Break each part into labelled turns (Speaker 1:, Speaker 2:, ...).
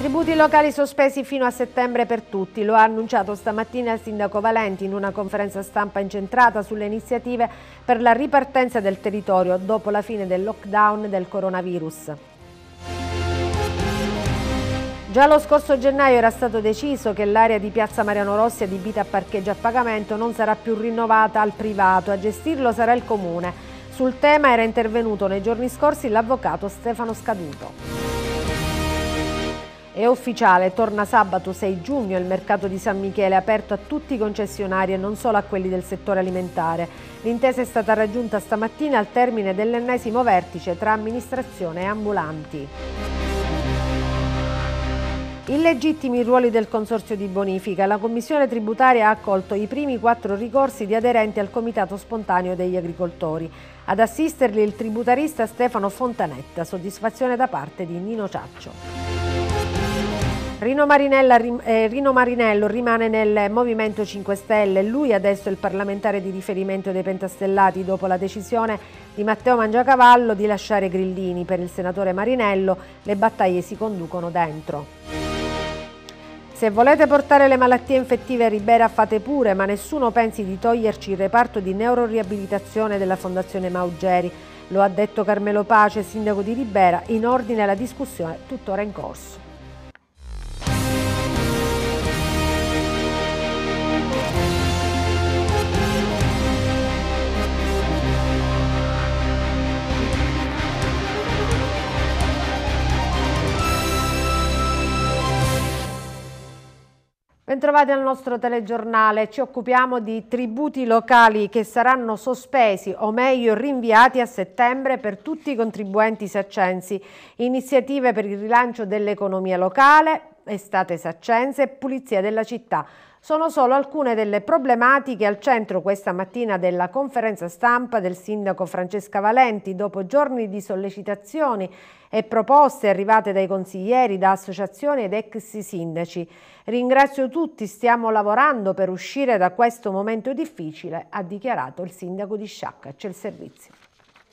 Speaker 1: Tributi locali sospesi fino a settembre per tutti, lo ha annunciato stamattina il sindaco Valenti in una conferenza stampa incentrata sulle iniziative per la ripartenza del territorio dopo la fine del lockdown del coronavirus. Già lo scorso gennaio era stato deciso che l'area di Piazza Mariano Rossi adibita a parcheggio a pagamento non sarà più rinnovata al privato, a gestirlo sarà il comune. Sul tema era intervenuto nei giorni scorsi l'avvocato Stefano Scaduto. È ufficiale, torna sabato 6 giugno il mercato di San Michele aperto a tutti i concessionari e non solo a quelli del settore alimentare. L'intesa è stata raggiunta stamattina al termine dell'ennesimo vertice tra amministrazione e ambulanti. Illegittimi i ruoli del Consorzio di Bonifica, la Commissione tributaria ha accolto i primi quattro ricorsi di aderenti al Comitato Spontaneo degli Agricoltori. Ad assisterli il tributarista Stefano Fontanetta, soddisfazione da parte di Nino Ciaccio. Rino, eh, Rino, Marinello rimane nel Movimento 5 Stelle, lui adesso è il parlamentare di riferimento dei pentastellati dopo la decisione di Matteo Mangiacavallo di lasciare Grillini. Per il senatore Marinello le battaglie si conducono dentro. Se volete portare le malattie infettive a Ribera fate pure, ma nessuno pensi di toglierci il reparto di neuroriabilitazione della Fondazione Maugeri. Lo ha detto Carmelo Pace, sindaco di Ribera, in ordine alla discussione tuttora in corso. Bentrovati al nostro telegiornale, ci occupiamo di tributi locali che saranno sospesi o meglio rinviati a settembre per tutti i contribuenti saccensi, iniziative per il rilancio dell'economia locale, estate saccense e pulizia della città sono solo alcune delle problematiche al centro questa mattina della conferenza stampa del sindaco Francesca Valenti dopo giorni di sollecitazioni e proposte arrivate dai consiglieri, da associazioni ed ex sindaci. Ringrazio tutti, stiamo lavorando per uscire da questo momento difficile, ha dichiarato il sindaco di Sciacca. C'è il servizio.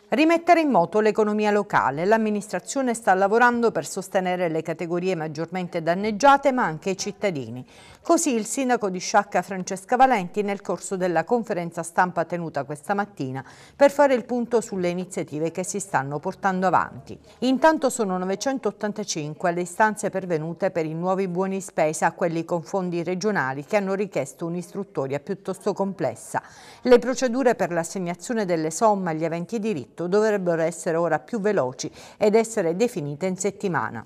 Speaker 2: Rimettere in moto l'economia locale. L'amministrazione sta lavorando per sostenere le categorie maggiormente danneggiate ma anche i cittadini. Così il sindaco di Sciacca Francesca Valenti nel corso della conferenza stampa tenuta questa mattina per fare il punto sulle iniziative che si stanno portando avanti. Intanto sono 985 le istanze pervenute per i nuovi buoni spesa a quelli con fondi regionali che hanno richiesto un'istruttoria piuttosto complessa. Le procedure per l'assegnazione delle somme agli aventi diritto dovrebbero essere ora più veloci ed essere definite in settimana.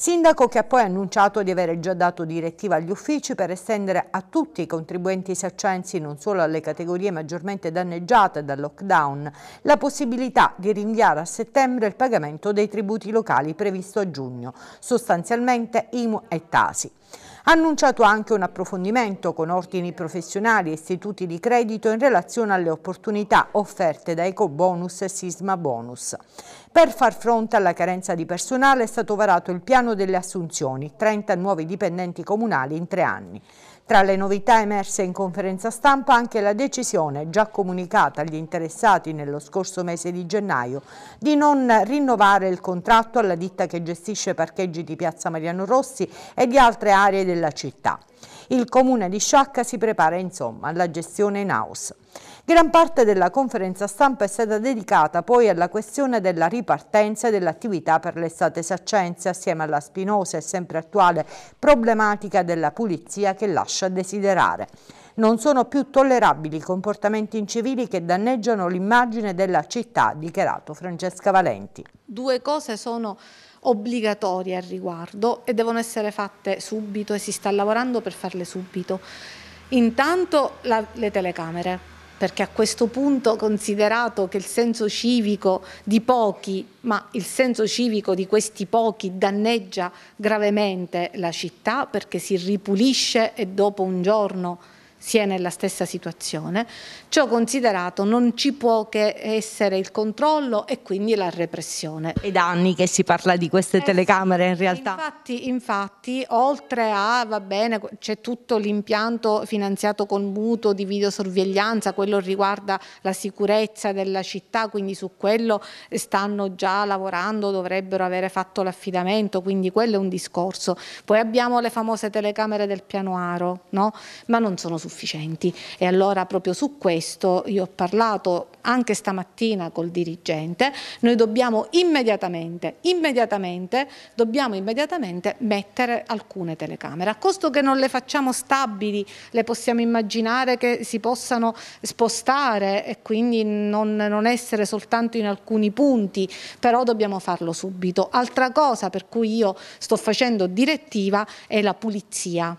Speaker 2: Sindaco che ha poi annunciato di avere già dato direttiva agli uffici per estendere a tutti i contribuenti saccensi, non solo alle categorie maggiormente danneggiate dal lockdown, la possibilità di rinviare a settembre il pagamento dei tributi locali previsto a giugno, sostanzialmente IMU e Tasi. Ha annunciato anche un approfondimento con ordini professionali e istituti di credito in relazione alle opportunità offerte da Ecobonus e Sisma Bonus. Per far fronte alla carenza di personale è stato varato il piano delle assunzioni, 30 nuovi dipendenti comunali in tre anni. Tra le novità emerse in conferenza stampa anche la decisione, già comunicata agli interessati nello scorso mese di gennaio, di non rinnovare il contratto alla ditta che gestisce parcheggi di Piazza Mariano Rossi e di altre aree della città. Il comune di Sciacca si prepara insomma alla gestione in house. Gran parte della conferenza stampa è stata dedicata poi alla questione della ripartenza dell'attività per l'estate saccense, assieme alla spinosa e sempre attuale problematica della pulizia che lascia desiderare. Non sono più tollerabili i comportamenti incivili che danneggiano l'immagine della città, dichiarato Francesca Valenti.
Speaker 3: Due cose sono obbligatorie al riguardo e devono essere fatte subito e si sta lavorando per farle subito. Intanto la, le telecamere, perché a questo punto considerato che il senso civico di pochi, ma il senso civico di questi pochi danneggia gravemente la città perché si ripulisce e dopo un giorno si è nella stessa situazione. Ciò considerato non ci può che essere il controllo e quindi la repressione. È da anni che si parla di queste eh, telecamere in realtà. Infatti, infatti oltre a, va bene, c'è tutto l'impianto finanziato con mutuo di videosorveglianza, quello riguarda la sicurezza della città, quindi su quello stanno già lavorando, dovrebbero avere fatto l'affidamento, quindi quello è un discorso. Poi abbiamo le famose telecamere del pianoaro, no? ma non sono sufficienti sufficienti e allora proprio su questo io ho parlato anche stamattina col dirigente, noi dobbiamo immediatamente, immediatamente, dobbiamo immediatamente mettere alcune telecamere. A costo che non le facciamo stabili, le possiamo immaginare che si possano spostare e quindi non, non essere soltanto in alcuni punti, però dobbiamo farlo subito. Altra cosa per cui io sto facendo direttiva è la pulizia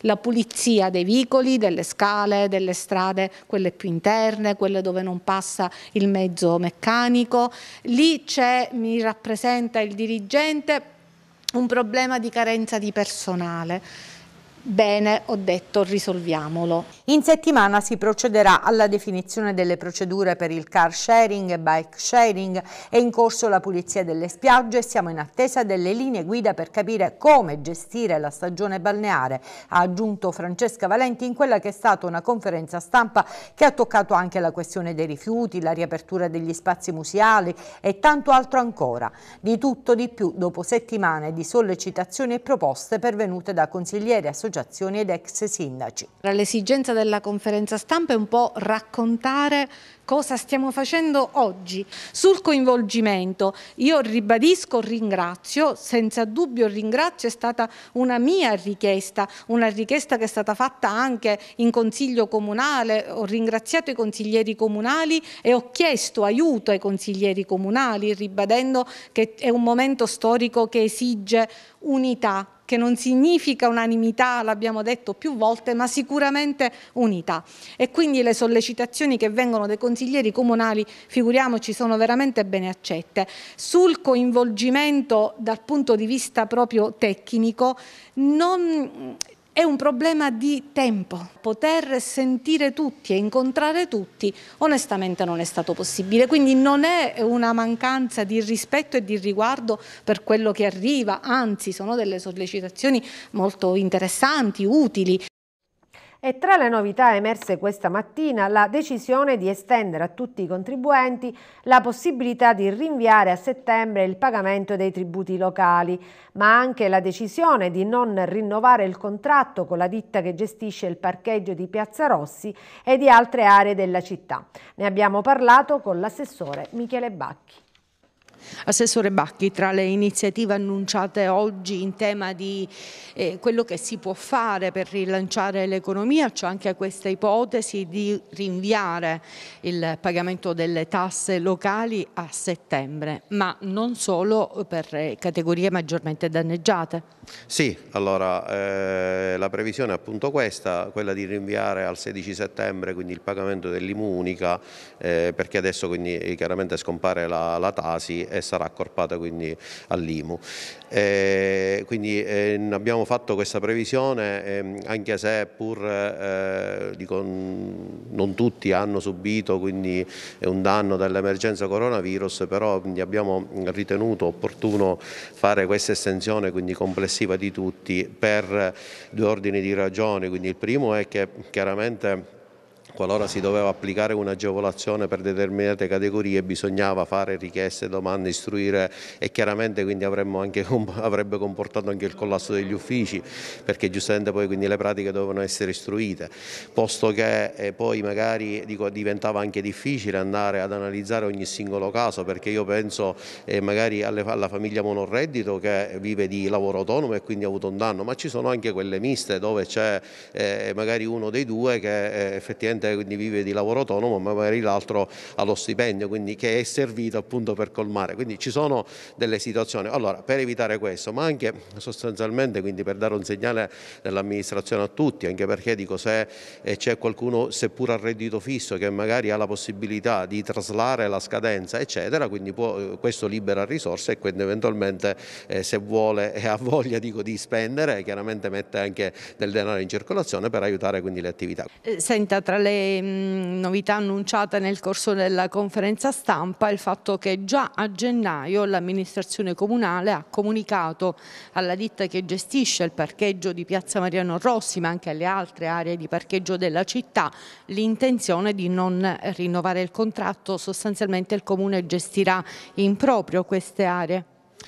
Speaker 3: la pulizia dei vicoli, delle scale, delle strade, quelle più interne, quelle dove non passa il mezzo meccanico. Lì c'è, mi rappresenta il dirigente, un problema di carenza di personale Bene, ho detto risolviamolo.
Speaker 2: In settimana si procederà alla definizione delle procedure per il car sharing e bike sharing. È in corso la pulizia delle spiagge e siamo in attesa delle linee guida per capire come gestire la stagione balneare, ha aggiunto Francesca Valenti in quella che è stata una conferenza stampa che ha toccato anche la questione dei rifiuti, la riapertura degli spazi museali e tanto altro ancora. Di tutto di più dopo settimane di sollecitazioni e proposte pervenute da consiglieri associati associazioni ed ex sindaci. L'esigenza
Speaker 3: della conferenza stampa è un po' raccontare cosa stiamo facendo oggi sul coinvolgimento. Io ribadisco, ringrazio, senza dubbio ringrazio, è stata una mia richiesta, una richiesta che è stata fatta anche in consiglio comunale, ho ringraziato i consiglieri comunali e ho chiesto aiuto ai consiglieri comunali, ribadendo che è un momento storico che esige unità che non significa unanimità, l'abbiamo detto più volte, ma sicuramente unità. E quindi le sollecitazioni che vengono dai consiglieri comunali, figuriamoci, sono veramente ben accette. Sul coinvolgimento dal punto di vista proprio tecnico, non, è un problema di tempo. Poter sentire tutti e incontrare tutti onestamente non è stato possibile. Quindi non è una mancanza di rispetto e di riguardo per quello che arriva, anzi
Speaker 1: sono delle sollecitazioni molto interessanti, utili e tra le novità emerse questa mattina la decisione di estendere a tutti i contribuenti la possibilità di rinviare a settembre il pagamento dei tributi locali, ma anche la decisione di non rinnovare il contratto con la ditta che gestisce il parcheggio di Piazza Rossi e di altre aree della città. Ne abbiamo parlato con l'assessore Michele Bacchi.
Speaker 2: Assessore Bacchi, tra le iniziative annunciate oggi in tema di eh, quello che si può fare per rilanciare l'economia c'è anche questa ipotesi di rinviare il pagamento delle tasse locali a settembre, ma non solo per eh, categorie maggiormente danneggiate.
Speaker 4: Sì, allora eh, la previsione è appunto questa, quella di rinviare al 16 settembre quindi il pagamento dell'IMU eh, perché adesso quindi eh, chiaramente scompare la, la Tasi e sarà accorpata quindi all'IMU. Eh, quindi eh, abbiamo fatto questa previsione eh, anche se pur eh, dico, non tutti hanno subito quindi, un danno dall'emergenza coronavirus, però abbiamo ritenuto opportuno fare questa estensione quindi, complessiva di tutti per due ordini di ragioni. Quindi il primo è che chiaramente qualora si doveva applicare un'agevolazione per determinate categorie bisognava fare richieste, domande, istruire e chiaramente quindi anche, avrebbe comportato anche il collasso degli uffici perché giustamente poi quindi le pratiche dovevano essere istruite, posto che eh, poi magari dico, diventava anche difficile andare ad analizzare ogni singolo caso perché io penso eh, magari alle, alla famiglia monoreddito che vive di lavoro autonomo e quindi ha avuto un danno, ma ci sono anche quelle miste dove c'è eh, magari uno dei due che effettivamente eh, quindi vive di lavoro autonomo, ma magari l'altro ha lo stipendio, quindi che è servito appunto per colmare. Quindi ci sono delle situazioni. Allora, per evitare questo, ma anche sostanzialmente quindi per dare un segnale dell'amministrazione a tutti, anche perché dico se eh, c'è qualcuno seppur a reddito fisso che magari ha la possibilità di traslare la scadenza, eccetera, quindi può, eh, questo libera risorse e quindi eventualmente eh, se vuole e ha voglia dico, di spendere, chiaramente mette anche del denaro in circolazione per aiutare quindi le attività.
Speaker 2: Senta, tra le le mh, mm, novità annunciate nel corso della conferenza stampa il fatto che già a gennaio l'amministrazione comunale ha comunicato alla ditta che gestisce il parcheggio di Piazza Mariano Rossi ma anche alle altre aree di parcheggio della città l'intenzione di non rinnovare il contratto, sostanzialmente il comune gestirà in proprio queste aree.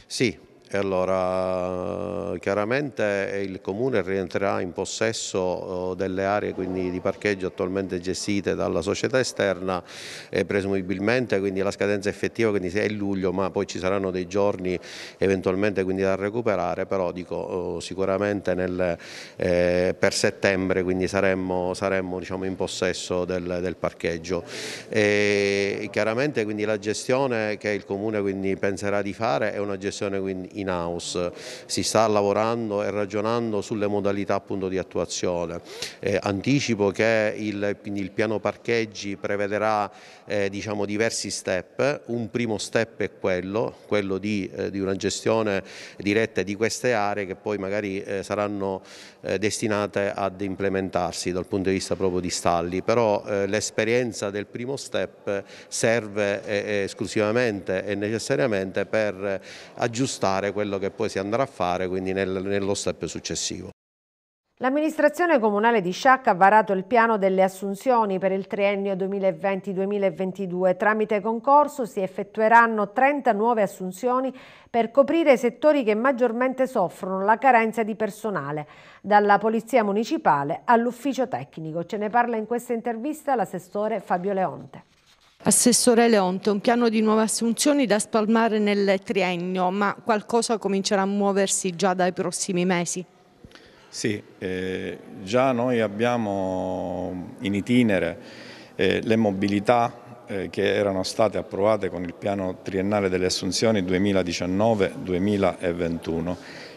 Speaker 4: Sì, e allora chiaramente eh, il comune rientrerà in possesso oh, delle aree di parcheggio attualmente gestite dalla società esterna e eh, presumibilmente quindi la scadenza effettiva quindi è luglio ma poi ci saranno dei giorni eventualmente quindi da recuperare però dico oh, sicuramente nel, eh, per settembre quindi saremmo, saremmo diciamo, in possesso del, del parcheggio e chiaramente quindi la gestione che il comune quindi penserà di fare è una gestione quindi in house, si sta lavorando e ragionando sulle modalità appunto di attuazione. Eh, anticipo che il, il, piano parcheggi prevederà eh, diciamo diversi step, un primo step è quello, quello di, eh, di, una gestione diretta di queste aree che poi magari eh, saranno eh, destinate ad implementarsi dal punto di vista proprio di stalli, però eh, l'esperienza del primo step serve esclusivamente e necessariamente per aggiustare quello che poi si andrà a fare, quindi nel, nello step successivo.
Speaker 1: L'amministrazione comunale di Sciacca ha varato il piano delle assunzioni per il triennio 2020-2022. Tramite concorso si effettueranno 30 nuove assunzioni per coprire i settori che maggiormente soffrono la carenza di personale, dalla Polizia Municipale all'Ufficio Tecnico. Ce ne parla in questa intervista l'assessore Fabio Leonte.
Speaker 2: Assessore Leonte, un piano di nuove assunzioni da spalmare nel triennio, ma qualcosa comincerà a muoversi già dai prossimi mesi?
Speaker 5: Sì, eh, già noi abbiamo in itinere eh, le mobilità eh, che erano state approvate con il piano triennale delle assunzioni 2019-2021.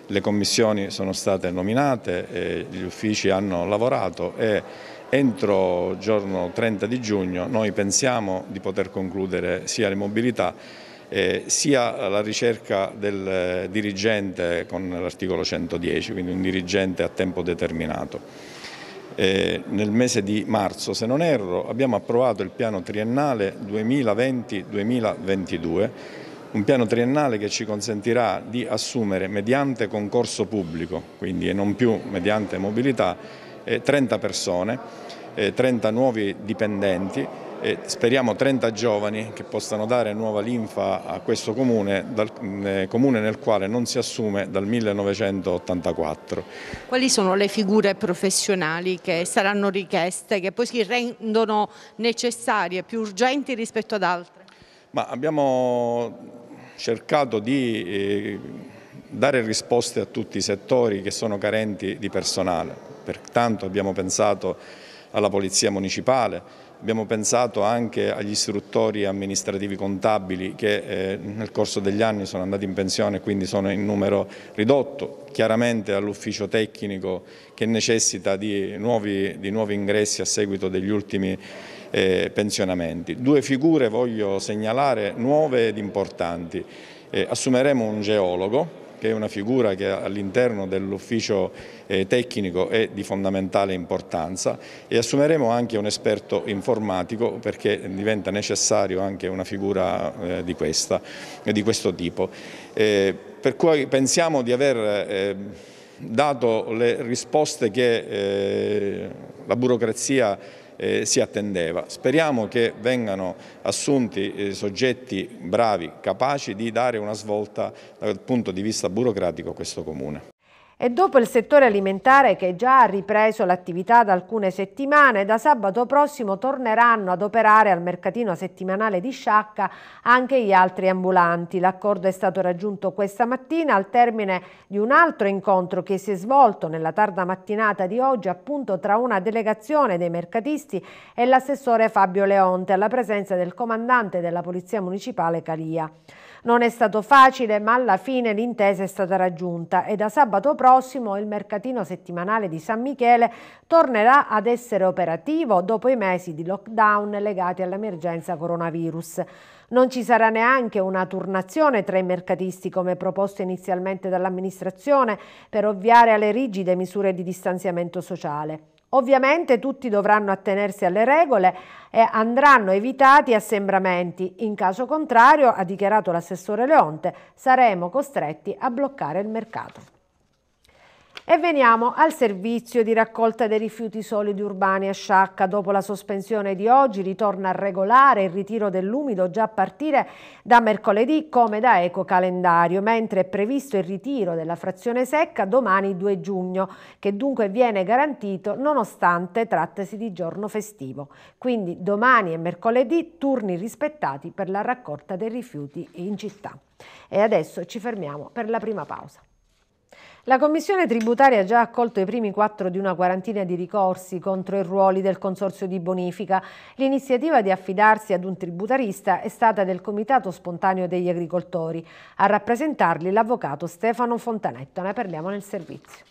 Speaker 5: Le commissioni sono state nominate, eh, gli uffici hanno lavorato e Entro il giorno 30 di giugno noi pensiamo di poter concludere sia le mobilità eh, sia la ricerca del dirigente con l'articolo 110, quindi un dirigente a tempo determinato. Eh, nel mese di marzo, se non erro, abbiamo approvato il piano triennale 2020-2022, un piano triennale che ci consentirà di assumere mediante concorso pubblico, quindi e non più mediante mobilità, 30 eh, persone, 30 eh, nuovi dipendenti speriamo 30 giovani che possano dare nuova linfa a questo comune, dal, mm, eh, comune nel quale non si assume dal 1984.
Speaker 2: Quali sono le figure professionali che saranno richieste, che poi si rendono necessarie, più urgenti rispetto ad altre?
Speaker 5: Ma abbiamo cercato di... dare risposte a tutti i settori che sono carenti di personale. Pertanto abbiamo pensato alla Polizia Municipale, abbiamo pensato anche agli istruttori amministrativi contabili che eh, nel corso degli anni sono andati in pensione e quindi sono in numero ridotto, chiaramente all'ufficio tecnico che necessita di nuovi, di nuovi ingressi a seguito degli ultimi eh, pensionamenti. Due figure voglio segnalare nuove ed importanti. Eh, assumeremo un geologo che è una figura che all'interno dell'ufficio eh, tecnico è di fondamentale importanza e assumeremo anche un esperto informatico perché diventa necessario anche una figura eh, di, questa, di questo tipo. Eh, per cui pensiamo di aver dato le risposte che la burocrazia eh, si attendeva. Speriamo che vengano assunti eh, soggetti bravi, capaci di dare una svolta dal punto di vista burocratico a questo Comune.
Speaker 1: E dopo il settore alimentare che già ha ripreso l'attività da alcune settimane, da sabato prossimo torneranno ad operare al mercatino settimanale di Sciacca anche gli altri ambulanti. L'accordo è stato raggiunto questa mattina al termine di un altro incontro che si è svolto nella tarda mattinata di oggi appunto tra una delegazione dei mercatisti e l'assessore Fabio Leonte alla presenza del comandante della Polizia Municipale Calia. Non è stato facile, ma alla fine l'intesa è stata raggiunta e da sabato prossimo il mercatino settimanale di San Michele tornerà ad essere operativo dopo i mesi di lockdown legati all'emergenza coronavirus. Non ci sarà neanche una turnazione tra i mercatisti come proposto inizialmente dall'amministrazione per ovviare alle rigide misure di distanziamento sociale. Ovviamente tutti dovranno attenersi alle regole e andranno evitati assembramenti, in caso contrario, ha dichiarato l'assessore Leonte, saremo costretti a bloccare il mercato. E veniamo al servizio di raccolta dei rifiuti solidi urbani a Sciacca. Dopo la sospensione di oggi ritorna regolare il ritiro dell'umido già a partire da mercoledì come da eco calendario, mentre è previsto il ritiro della frazione secca domani 2 giugno, che dunque viene garantito nonostante trattasi di giorno festivo. Quindi domani e mercoledì turni rispettati per la raccolta dei rifiuti in città. E adesso ci fermiamo per la prima pausa. La Commissione tributaria ha già accolto i primi quattro di una quarantina di ricorsi contro i ruoli del Consorzio di Bonifica. L'iniziativa di affidarsi ad un tributarista è stata del Comitato Spontaneo degli Agricoltori. A rappresentarli l'avvocato Stefano Fontanetto. Ne parliamo nel servizio.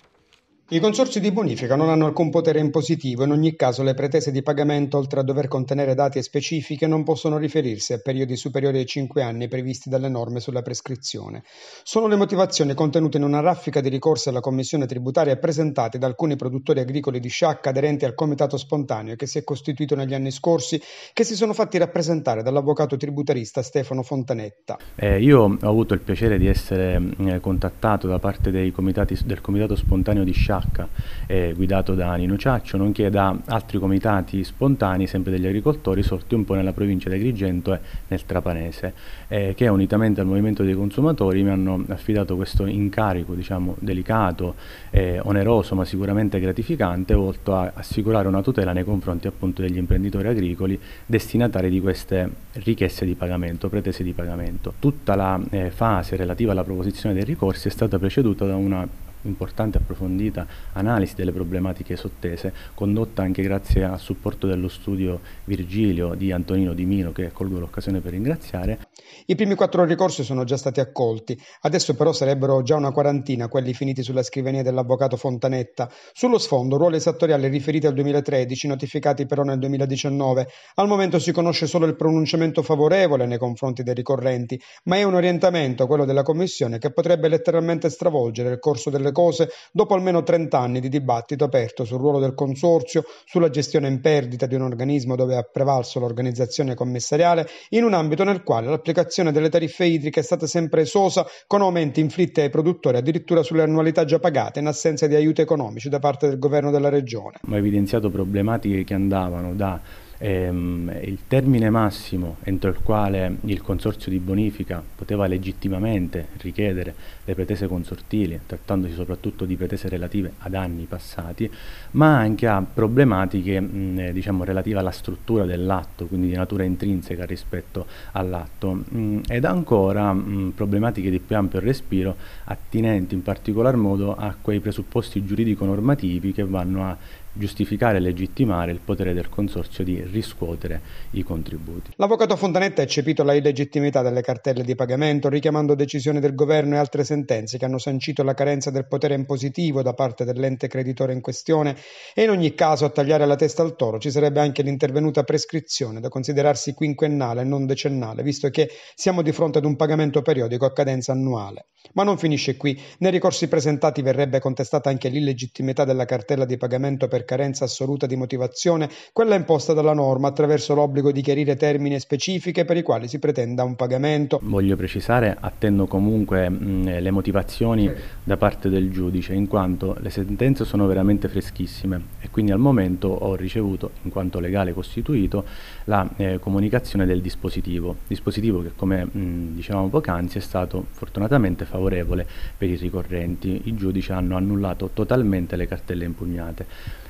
Speaker 6: I consorsi di bonifica non hanno alcun potere impositivo, in ogni caso le pretese di pagamento, oltre a dover contenere date specifiche, non possono riferirsi a periodi superiori ai 5 anni previsti dalle norme sulla prescrizione. Sono le motivazioni contenute in una raffica di ricorsi alla Commissione tributaria presentate da alcuni produttori agricoli di sciacca aderenti al Comitato Spontaneo che si è costituito negli anni scorsi, che si sono fatti rappresentare dall'avvocato tributarista Stefano Fontanetta.
Speaker 7: Eh, io ho avuto il piacere di essere mm, eh, contattato da parte dei comitati, del Comitato Spontaneo di Sciacca H, eh, guidato da Nino Ciaccio, nonché da altri comitati spontanei, sempre degli agricoltori, sorti un po' nella provincia di Agrigento e nel Trapanese, eh, che unitamente al Movimento dei Consumatori mi hanno affidato questo incarico, diciamo, delicato, eh, oneroso ma sicuramente gratificante, volto a assicurare una tutela nei confronti appunto degli imprenditori agricoli destinatari di queste richieste di pagamento, pretese di pagamento. Tutta la eh, fase relativa alla proposizione dei ricorsi è stata preceduta da una importante e approfondita analisi delle problematiche sottese, condotta anche grazie al supporto dello studio Virgilio di Antonino Di Mino, che colgo l'occasione per ringraziare.
Speaker 6: I primi quattro ricorsi sono già stati accolti, adesso però sarebbero già una quarantina quelli finiti sulla scrivania dell'avvocato Fontanetta. Sullo sfondo ruoli esattoriali riferiti al 2013, notificati però nel 2019. Al momento si conosce solo il pronunciamento favorevole nei confronti dei ricorrenti, ma è un orientamento, quello della Commissione, che potrebbe letteralmente stravolgere il corso delle cose dopo almeno 30 anni di dibattito aperto sul ruolo del consorzio, sulla gestione in perdita di un organismo dove ha prevalso l'organizzazione commissariale, in un ambito nel quale l'applicazione delle tariffe idriche è stata sempre esosa, con aumenti inflitti ai produttori addirittura sulle annualità già pagate in assenza di aiuti economici da parte del governo della regione.
Speaker 7: Ho evidenziato problematiche che andavano da ehm, il termine massimo entro il quale il consorzio di bonifica poteva legittimamente richiedere le pretese consortili, trattandosi soprattutto di pretese relative ad anni passati, ma anche a problematiche mh, eh, diciamo, relative alla struttura dell'atto, quindi di natura intrinseca rispetto all'atto, mh, ed ancora mh, problematiche di più ampio respiro attinenti in particolar modo a quei presupposti giuridico-normativi che vanno a giustificare e legittimare il potere del Consorzio di riscuotere i contributi.
Speaker 6: L'avvocato Fontanetta ha eccepito la illegittimità delle cartelle di pagamento richiamando decisioni del governo e altre sentenze che hanno sancito la carenza del potere impositivo da parte dell'ente creditore in questione e in ogni caso a tagliare la testa al toro ci sarebbe anche l'intervenuta prescrizione da considerarsi quinquennale e non decennale visto che siamo di fronte ad un pagamento periodico a cadenza annuale. Ma non finisce qui, nei ricorsi presentati verrebbe contestata anche l'illegittimità della cartella di pagamento per carenza assoluta di motivazione quella imposta dalla norma attraverso l'obbligo di chiarire termini specifiche per i quali si pretenda un pagamento.
Speaker 7: Voglio precisare, attendo comunque mh, mm, le motivazioni sì. da parte del giudice, in quanto le sentenze sono veramente freschissime e quindi al momento ho ricevuto, in quanto legale costituito, la eh, comunicazione del dispositivo, dispositivo che come mh, mm, dicevamo poc'anzi è stato fortunatamente favorevole per i ricorrenti. I giudici hanno annullato totalmente le cartelle impugnate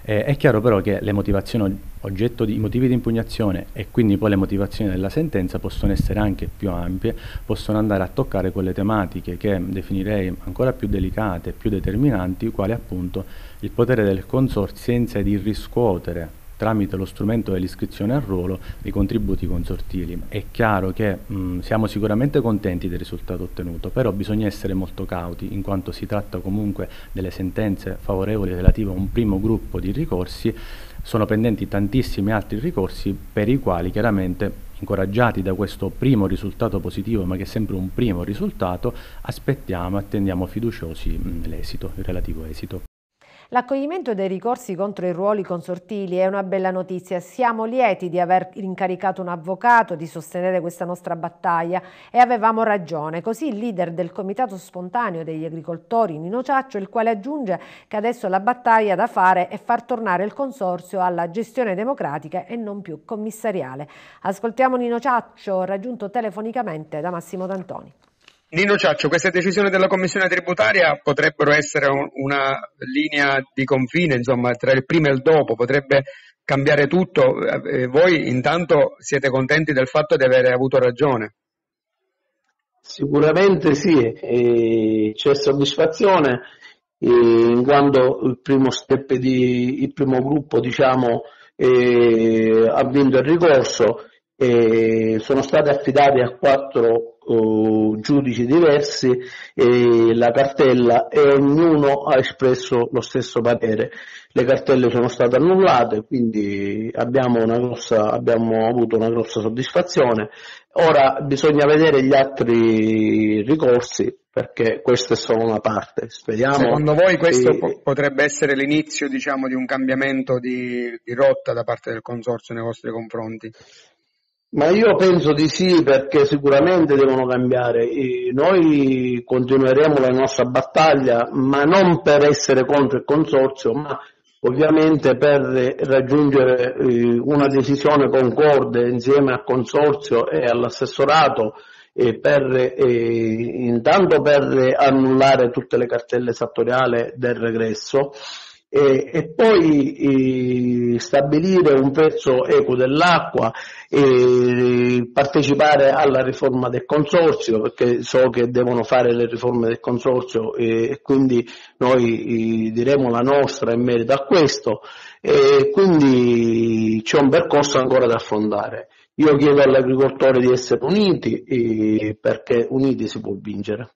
Speaker 7: eh, è chiaro però che le motivazioni oggetto di motivi di impugnazione e quindi poi le motivazioni della sentenza possono essere anche più ampie, possono andare a toccare quelle tematiche che definirei ancora più delicate, più determinanti, quali appunto il potere del consorzio senza di riscuotere tramite lo strumento dell'iscrizione al ruolo dei contributi consortili. È chiaro che mh, siamo sicuramente contenti del risultato ottenuto, però bisogna essere molto cauti in quanto si tratta comunque delle sentenze favorevoli relative a un primo gruppo di ricorsi, sono pendenti tantissimi altri ricorsi per i quali chiaramente incoraggiati da questo primo risultato positivo, ma che è sempre un primo risultato, aspettiamo, attendiamo fiduciosi l'esito, il relativo esito.
Speaker 1: L'accoglimento dei ricorsi contro i ruoli consortili è una bella notizia. Siamo lieti di aver incaricato un avvocato di sostenere questa nostra battaglia e avevamo ragione. Così il leader del comitato spontaneo degli agricoltori, Nino Ciaccio, il quale aggiunge che adesso la battaglia da fare è far tornare il consorzio alla gestione democratica e non più commissariale. Ascoltiamo Nino Ciaccio, raggiunto telefonicamente da Massimo D'Antoni.
Speaker 6: Nino Ciaccio, queste decisioni della Commissione tributaria potrebbero essere una linea di confine, insomma, tra il prima e il dopo, potrebbe cambiare tutto. Eh, eh, voi intanto siete contenti del fatto di avere avuto ragione?
Speaker 8: Sicuramente sì, e c'è soddisfazione in quanto il primo, di, il primo gruppo diciamo, eh, ha vinto il ricorso e sono state affidate a quattro giudici diversi eh, la cartella e ognuno ha espresso lo stesso parere. Le cartelle sono state annullate, quindi abbiamo, grossa, abbiamo avuto una grossa soddisfazione. Ora bisogna vedere gli altri ricorsi perché questa è solo una parte. Speriamo Secondo voi questo che...
Speaker 6: potrebbe essere l'inizio diciamo, di un cambiamento di, di rotta da parte del Consorzio nei vostri confronti?
Speaker 8: Ma io penso di sì perché sicuramente devono cambiare. Noi continueremo la nostra battaglia, ma non per essere contro il consorzio, ma ovviamente per raggiungere eh, una decisione concorde insieme al consorzio e all'assessorato e per, e eh, intanto per annullare tutte le cartelle esattoriali del regresso e, e poi e, stabilire un prezzo eco dell'acqua, e partecipare alla riforma del consorzio, perché so che devono fare le riforme del consorzio e, quindi noi diremo la nostra in merito a questo e quindi c'è un percorso ancora da affrontare. Io chiedo all'agricoltore di essere uniti perché uniti si può vincere.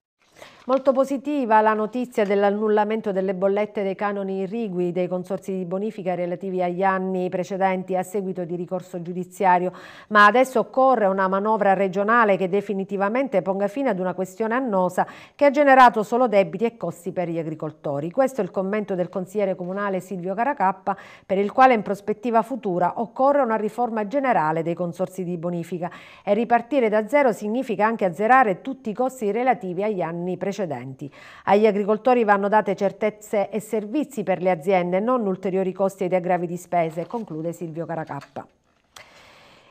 Speaker 1: Molto positiva la notizia dell'annullamento delle bollette dei canoni irrigui dei consorsi di bonifica relativi agli anni precedenti a seguito di ricorso giudiziario, ma adesso occorre una manovra regionale che definitivamente ponga fine ad una questione annosa che ha generato solo debiti e costi per gli agricoltori. Questo è il commento del consigliere comunale Silvio Caracappa, per il quale in prospettiva futura occorre una riforma generale dei consorsi di bonifica e ripartire da zero significa anche azzerare tutti i costi relativi agli anni precedenti precedenti. Agli agricoltori vanno date certezze e servizi per le aziende, non ulteriori costi ed aggravi di spese, conclude Silvio Caracappa.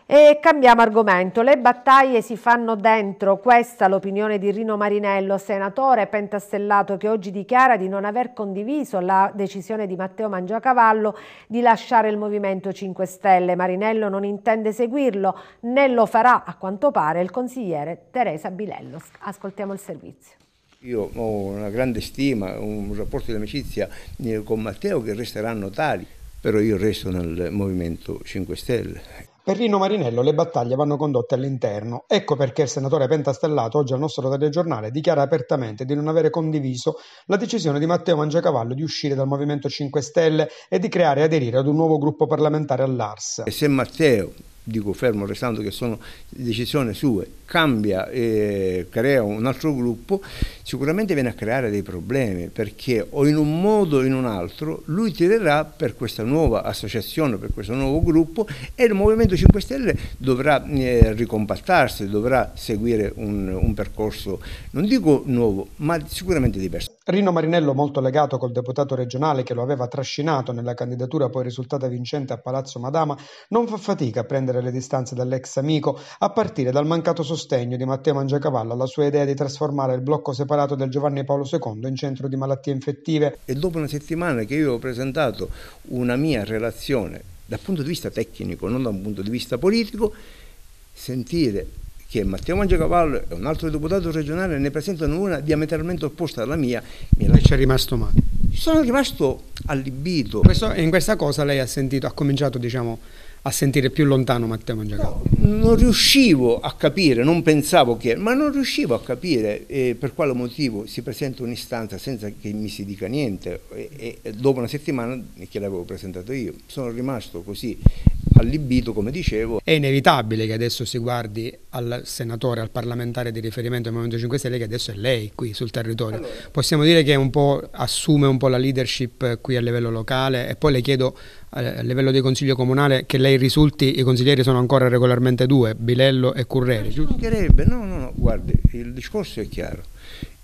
Speaker 1: E cambiamo argomento, le battaglie si fanno dentro, questa l'opinione di Rino Marinello, senatore pentastellato che oggi dichiara di non aver condiviso la decisione di Matteo Mangiacavallo di lasciare il Movimento 5 Stelle. Marinello non intende seguirlo, né lo farà a quanto pare il consigliere Teresa Bilello. Ascoltiamo il servizio.
Speaker 9: Io ho una grande stima, un rapporto di amicizia eh, con Matteo che resteranno tali, però io resto nel Movimento 5 Stelle.
Speaker 6: Per Rino Marinello le battaglie vanno condotte all'interno. Ecco perché il senatore Pentastellato oggi al nostro telegiornale dichiara apertamente di non avere condiviso la decisione di Matteo Mangiacavallo di uscire dal Movimento 5 Stelle e di creare e aderire ad un nuovo gruppo parlamentare all'ARS.
Speaker 9: E se Matteo dico fermo restando che sono decisioni sue, cambia e crea un altro gruppo, sicuramente viene a creare dei problemi perché o in un modo o in un altro lui tirerà per questa nuova associazione, per questo nuovo gruppo e il Movimento 5 Stelle dovrà eh, ricompattarsi, dovrà seguire un, un percorso, non dico nuovo, ma sicuramente diverso. Rino Marinello, molto legato
Speaker 6: col deputato regionale che lo aveva trascinato nella candidatura poi risultata vincente a Palazzo Madama, non fa fatica a prendere accorciare le distanze dall'ex amico, a partire dal mancato sostegno di Matteo Mangiacavallo alla sua idea di trasformare il blocco separato del Giovanni Paolo II in centro di malattie infettive.
Speaker 9: E dopo una settimana che io ho presentato una mia relazione dal punto di vista tecnico, non da un punto di vista politico, sentire che Matteo Mangiacavallo e un altro deputato regionale ne presentano una diametralmente opposta alla mia. Mi la... ci rimasto male. Sono rimasto allibito. Questo, in questa cosa lei ha sentito, ha cominciato diciamo a sentire più lontano Matteo Mangiacapo? No, non riuscivo a capire, non pensavo che, ma non riuscivo a capire eh, per quale motivo si presenta un'istanza senza che mi si dica niente e, e dopo una settimana che l'avevo presentato io sono rimasto così allibito come dicevo. È
Speaker 6: inevitabile che adesso si guardi al senatore, al parlamentare di riferimento del Movimento 5 Stelle che adesso è lei qui sul territorio. Allora. Possiamo dire che un po' assume un po' la leadership qui a livello locale e poi le chiedo eh, a livello di consiglio comunale che lei risulti, i consiglieri sono ancora regolarmente due, Bilello e Curreri. Ci eh,
Speaker 9: mancherebbe, no, no, no, guardi, il discorso è chiaro.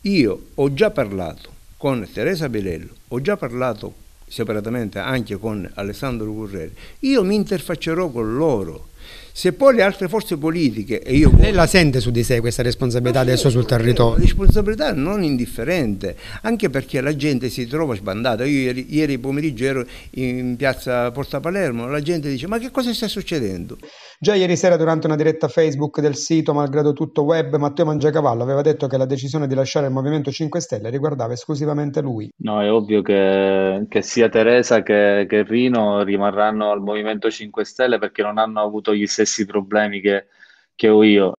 Speaker 9: Io ho già parlato con Teresa Bilello, ho già parlato separatamente anche con Alessandro Curreri, io mi interfaccerò con loro. Se poi le altre forze politiche e io Lei la sente su di sé questa responsabilità adesso sul territorio? Responsabilità non indifferente, anche perché la gente si trova sbandata. Io ieri, ieri pomeriggio ero in piazza Porta Palermo, la gente dice ma che cosa sta succedendo? Già ieri
Speaker 6: sera durante una diretta Facebook del sito Malgrado Tutto Web, Matteo Mangiacavallo aveva detto che la decisione di lasciare il Movimento 5 Stelle riguardava esclusivamente lui.
Speaker 7: No, è ovvio che, che sia Teresa che, che Rino rimarranno al Movimento 5 Stelle perché non hanno avuto gli stessi problemi che che ho io.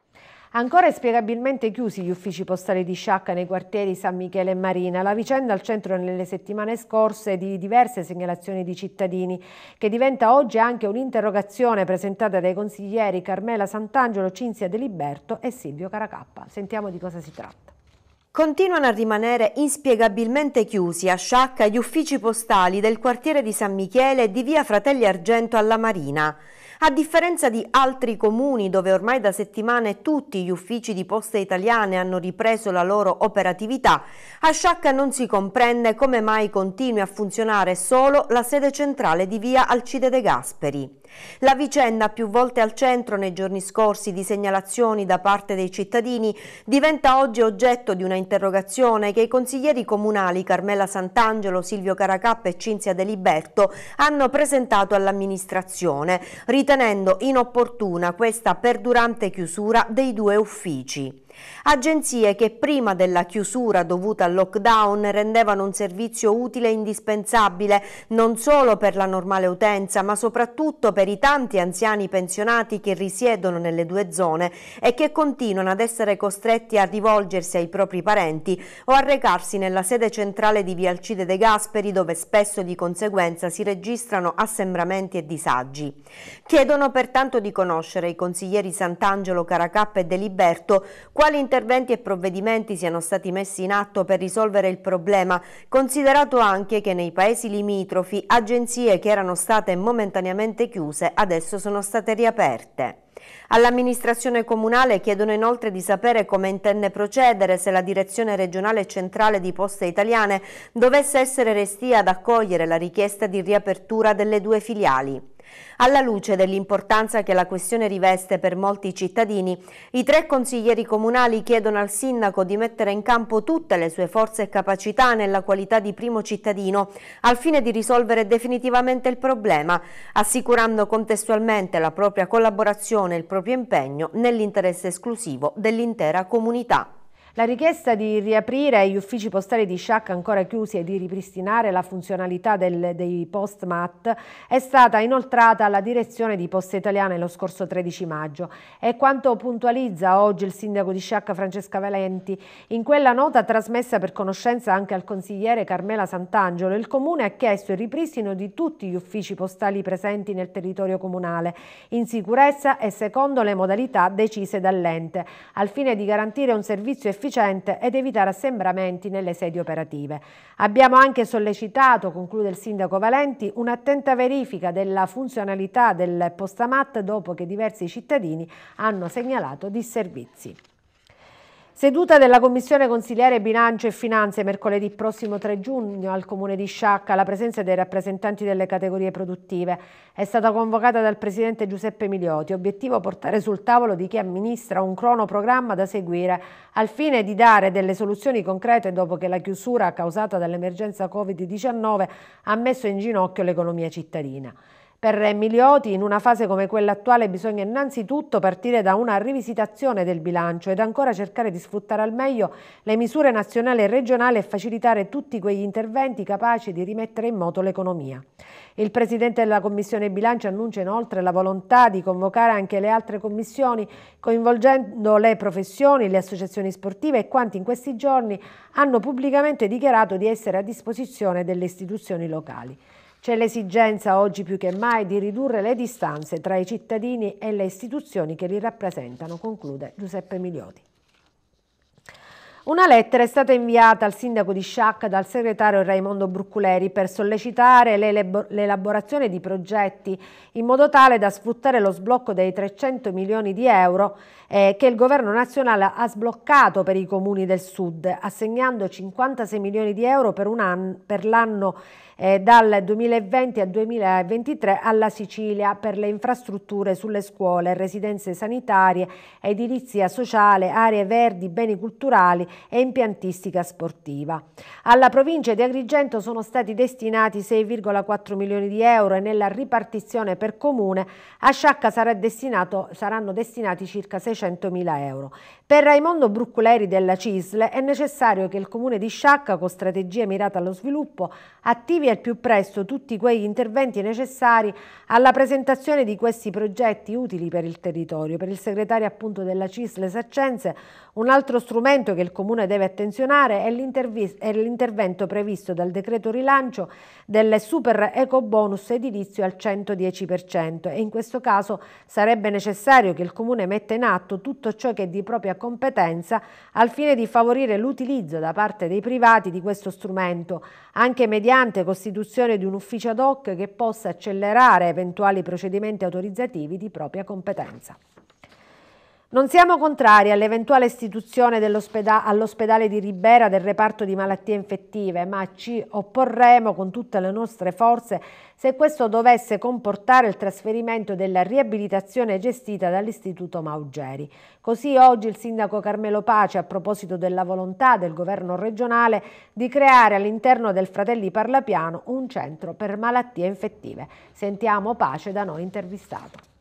Speaker 1: Ancora inspiegabilmente chiusi gli uffici postali di Sciacca nei quartieri San Michele e Marina. La vicenda al centro nelle settimane scorse di diverse segnalazioni di cittadini, che diventa oggi anche un'interrogazione presentata dai consiglieri Carmela Sant'Angelo, Cinzia Deliberto e Silvio Caracappa. Sentiamo di cosa si tratta.
Speaker 10: Continuano a rimanere inspiegabilmente chiusi a Sciacca gli uffici postali del quartiere di San Michele e di via Fratelli Argento alla Marina. A differenza di altri comuni dove ormai da settimane tutti gli uffici di poste italiane hanno ripreso la loro operatività, a Sciacca non si comprende come mai continui a funzionare solo la sede centrale di via Alcide De Gasperi. La vicenda, più volte al centro nei giorni scorsi di segnalazioni da parte dei cittadini, diventa oggi oggetto di una interrogazione che i consiglieri comunali Carmela Sant'Angelo, Silvio Caracappa e Cinzia Deliberto hanno presentato all'amministrazione, ritenendo inopportuna questa perdurante chiusura dei due uffici. Agenzie che prima della chiusura dovuta al lockdown rendevano un servizio utile e indispensabile non solo per la normale utenza ma soprattutto per i tanti anziani pensionati che risiedono nelle due zone e che continuano ad essere costretti a rivolgersi ai propri parenti o a recarsi nella sede centrale di Via Alcide De Gasperi dove spesso di conseguenza si registrano assembramenti e disagi. Chiedono pertanto di conoscere i consiglieri Sant'Angelo Caracappa e Deliberto quali interventi e provvedimenti siano stati messi in atto per risolvere il problema, considerato anche che nei paesi limitrofi agenzie che erano state momentaneamente chiuse adesso sono state riaperte. All'amministrazione comunale chiedono inoltre di sapere come intende procedere se la direzione regionale e centrale di Poste Italiane dovesse essere restia ad accogliere la richiesta di riapertura delle due filiali. Alla luce dell'importanza che la questione riveste per molti cittadini, i tre consiglieri comunali chiedono al sindaco di mettere in campo tutte le sue forze e capacità nella qualità di primo cittadino al fine di risolvere definitivamente il problema, assicurando contestualmente
Speaker 1: la propria collaborazione e il proprio impegno nell'interesse esclusivo dell'intera comunità. La richiesta di riaprire gli uffici postali di Sciacca ancora chiusi e di ripristinare la funzionalità del, dei post-MAT è stata inoltrata alla direzione di Poste Italiane lo scorso 13 maggio. E quanto puntualizza oggi il sindaco di Sciacca Francesca Valenti. In quella nota trasmessa per conoscenza anche al consigliere Carmela Sant'Angelo, il comune ha chiesto il ripristino di tutti gli uffici postali presenti nel territorio comunale, in sicurezza e secondo le modalità decise dall'ente, al fine di garantire un servizio efficace efficiente ed evitare assembramenti nelle sedi operative. Abbiamo anche sollecitato, conclude il sindaco Valenti, un'attenta verifica della funzionalità del postamat dopo che diversi cittadini hanno segnalato disservizi. Seduta della Commissione Consigliere Bilancio e Finanze mercoledì prossimo 3 giugno al Comune di Sciacca alla presenza dei rappresentanti delle categorie produttive è stata convocata dal Presidente Giuseppe Milioti, obiettivo portare sul tavolo di chi amministra un cronoprogramma da seguire al fine di dare delle soluzioni concrete dopo che la chiusura causata dall'emergenza Covid-19 ha messo in ginocchio l'economia cittadina. Per Emilioti, in una fase come quella attuale bisogna innanzitutto partire da una rivisitazione del bilancio ed ancora cercare di sfruttare al meglio le misure nazionali e regionali e facilitare tutti quegli interventi capaci di rimettere in moto l'economia. Il Presidente della Commissione Bilancio annuncia inoltre la volontà di convocare anche le altre commissioni coinvolgendo le professioni, le associazioni sportive e quanti in questi giorni hanno pubblicamente dichiarato di essere a disposizione delle istituzioni locali. C'è l'esigenza oggi più che mai di ridurre le distanze tra i cittadini e le istituzioni che li rappresentano, conclude Giuseppe Milioti. Una lettera è stata inviata al sindaco di Sciacca dal segretario Raimondo Brucculeri per sollecitare l'elaborazione di progetti in modo tale da sfruttare lo sblocco dei 300 milioni di euro eh, che il governo nazionale ha sbloccato per i comuni del sud, assegnando 56 milioni di euro per, l'anno l'anno eh, dal 2020 al 2023 alla Sicilia per le infrastrutture sulle scuole, residenze sanitarie, edilizia sociale, aree verdi, beni culturali e impiantistica sportiva. Alla provincia di Agrigento sono stati destinati 6,4 milioni di euro e nella ripartizione per comune a Sciacca sarà destinato, saranno destinati circa 600 mila euro. Per Raimondo Brucculeri della CISL è necessario che il comune di Sciacca con strategie mirate allo sviluppo attivi attivi al più presto tutti quegli interventi necessari alla presentazione di questi progetti utili per il territorio. Per il segretario appunto della CISL Saccenze un altro strumento che il Comune deve attenzionare è l'intervento previsto dal decreto rilancio del super eco bonus edilizio al 110% e in questo caso sarebbe necessario che il Comune metta in atto tutto ciò che è di propria competenza al fine di favorire l'utilizzo da parte dei privati di questo strumento, anche mediante costruzioni costituzione di un ufficio ad hoc che possa accelerare eventuali procedimenti autorizzativi di propria competenza. Non siamo contrari all'eventuale istituzione all'ospedale di Ribera del reparto di malattie infettive, ma ci opporremo con tutte le nostre forze se questo dovesse comportare il trasferimento della riabilitazione gestita dall'Istituto Maugeri. Così oggi il sindaco Carmelo Pace, a proposito della volontà del governo regionale di creare all'interno del Fratelli Parlapiano un centro per malattie infettive. Sentiamo Pace da noi intervistato.